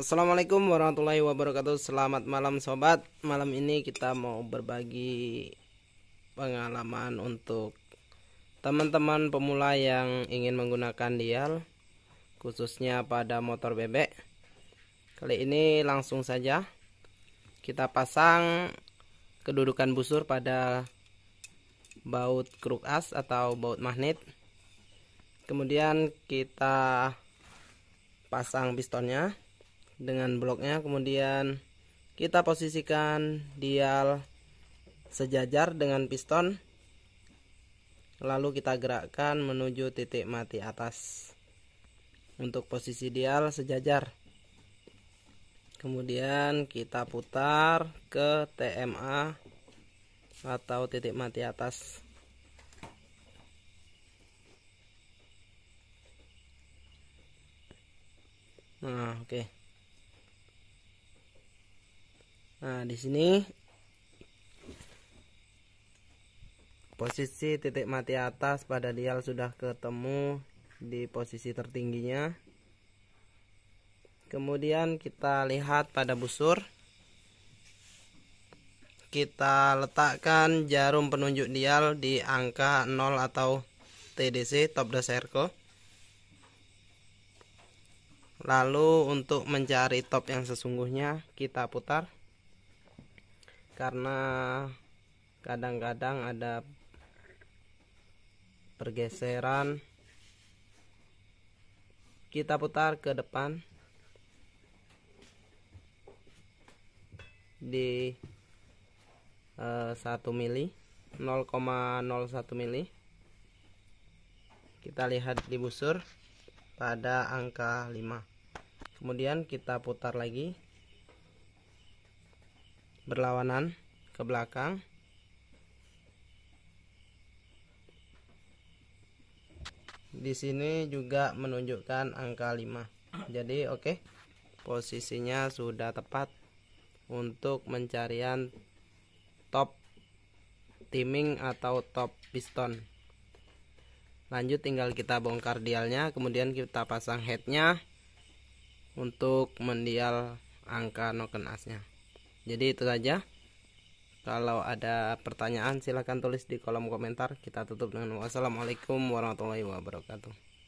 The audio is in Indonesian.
Assalamualaikum warahmatullahi wabarakatuh Selamat malam sobat Malam ini kita mau berbagi pengalaman untuk teman-teman pemula yang ingin menggunakan dial Khususnya pada motor bebek Kali ini langsung saja Kita pasang kedudukan busur pada baut kruk as atau baut magnet Kemudian kita pasang pistonnya dengan bloknya kemudian kita posisikan dial sejajar dengan piston lalu kita gerakkan menuju titik mati atas untuk posisi dial sejajar kemudian kita putar ke TMA atau titik mati atas nah oke okay. Nah, di sini posisi titik mati atas pada dial sudah ketemu di posisi tertingginya. Kemudian kita lihat pada busur. Kita letakkan jarum penunjuk dial di angka 0 atau TDC top the circle. Lalu untuk mencari top yang sesungguhnya kita putar karena kadang-kadang ada pergeseran kita putar ke depan di uh, mili 0,01 mili kita lihat di busur pada angka 5 kemudian kita putar lagi berlawanan ke belakang di sini juga menunjukkan angka 5 jadi oke okay, posisinya sudah tepat untuk pencarian top timing atau top piston lanjut tinggal kita bongkar dialnya kemudian kita pasang headnya untuk mendial angka noken asnya jadi itu saja kalau ada pertanyaan silahkan tulis di kolom komentar kita tutup dengan wassalamualaikum warahmatullahi wabarakatuh